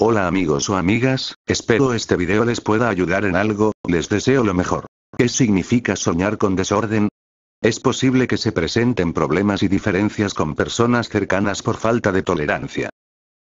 Hola amigos o amigas, espero este video les pueda ayudar en algo, les deseo lo mejor. ¿Qué significa soñar con desorden? Es posible que se presenten problemas y diferencias con personas cercanas por falta de tolerancia.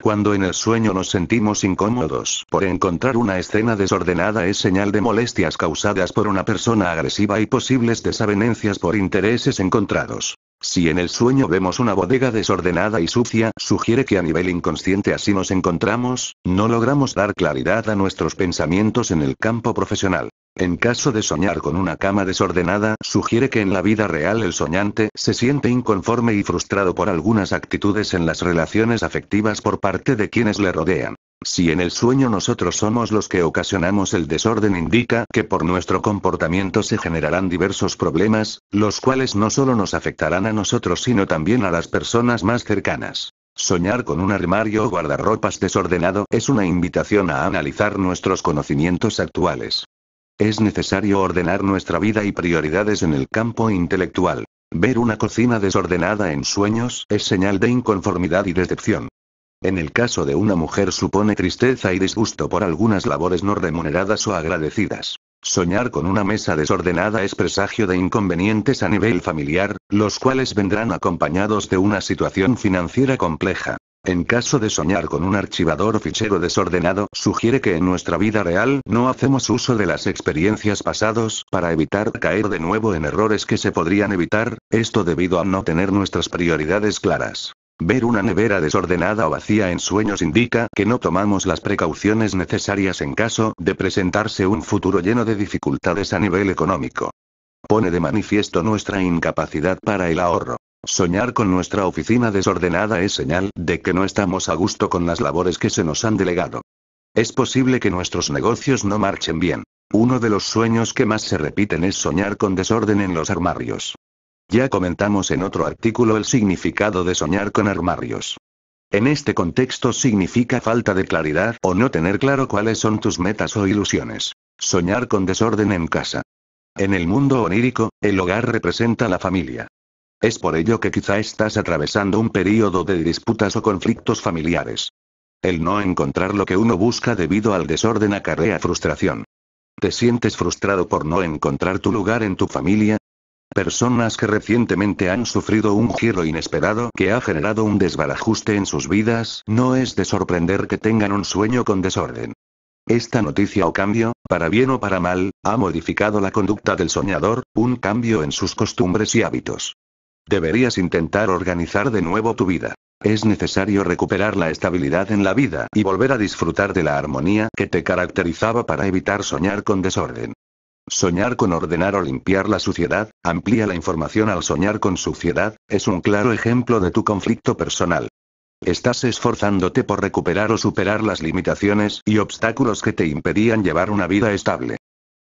Cuando en el sueño nos sentimos incómodos por encontrar una escena desordenada es señal de molestias causadas por una persona agresiva y posibles desavenencias por intereses encontrados. Si en el sueño vemos una bodega desordenada y sucia, sugiere que a nivel inconsciente así nos encontramos, no logramos dar claridad a nuestros pensamientos en el campo profesional. En caso de soñar con una cama desordenada, sugiere que en la vida real el soñante se siente inconforme y frustrado por algunas actitudes en las relaciones afectivas por parte de quienes le rodean. Si en el sueño nosotros somos los que ocasionamos el desorden indica que por nuestro comportamiento se generarán diversos problemas, los cuales no solo nos afectarán a nosotros sino también a las personas más cercanas. Soñar con un armario o guardarropas desordenado es una invitación a analizar nuestros conocimientos actuales. Es necesario ordenar nuestra vida y prioridades en el campo intelectual. Ver una cocina desordenada en sueños es señal de inconformidad y decepción. En el caso de una mujer supone tristeza y disgusto por algunas labores no remuneradas o agradecidas. Soñar con una mesa desordenada es presagio de inconvenientes a nivel familiar, los cuales vendrán acompañados de una situación financiera compleja. En caso de soñar con un archivador o fichero desordenado, sugiere que en nuestra vida real no hacemos uso de las experiencias pasados para evitar caer de nuevo en errores que se podrían evitar, esto debido a no tener nuestras prioridades claras. Ver una nevera desordenada o vacía en sueños indica que no tomamos las precauciones necesarias en caso de presentarse un futuro lleno de dificultades a nivel económico. Pone de manifiesto nuestra incapacidad para el ahorro. Soñar con nuestra oficina desordenada es señal de que no estamos a gusto con las labores que se nos han delegado. Es posible que nuestros negocios no marchen bien. Uno de los sueños que más se repiten es soñar con desorden en los armarios. Ya comentamos en otro artículo el significado de soñar con armarios. En este contexto significa falta de claridad o no tener claro cuáles son tus metas o ilusiones. Soñar con desorden en casa. En el mundo onírico, el hogar representa la familia. Es por ello que quizá estás atravesando un período de disputas o conflictos familiares. El no encontrar lo que uno busca debido al desorden acarrea frustración. ¿Te sientes frustrado por no encontrar tu lugar en tu familia? Personas que recientemente han sufrido un giro inesperado que ha generado un desbarajuste en sus vidas, no es de sorprender que tengan un sueño con desorden. Esta noticia o cambio, para bien o para mal, ha modificado la conducta del soñador, un cambio en sus costumbres y hábitos. Deberías intentar organizar de nuevo tu vida. Es necesario recuperar la estabilidad en la vida y volver a disfrutar de la armonía que te caracterizaba para evitar soñar con desorden. Soñar con ordenar o limpiar la suciedad, amplía la información al soñar con suciedad, es un claro ejemplo de tu conflicto personal. Estás esforzándote por recuperar o superar las limitaciones y obstáculos que te impedían llevar una vida estable.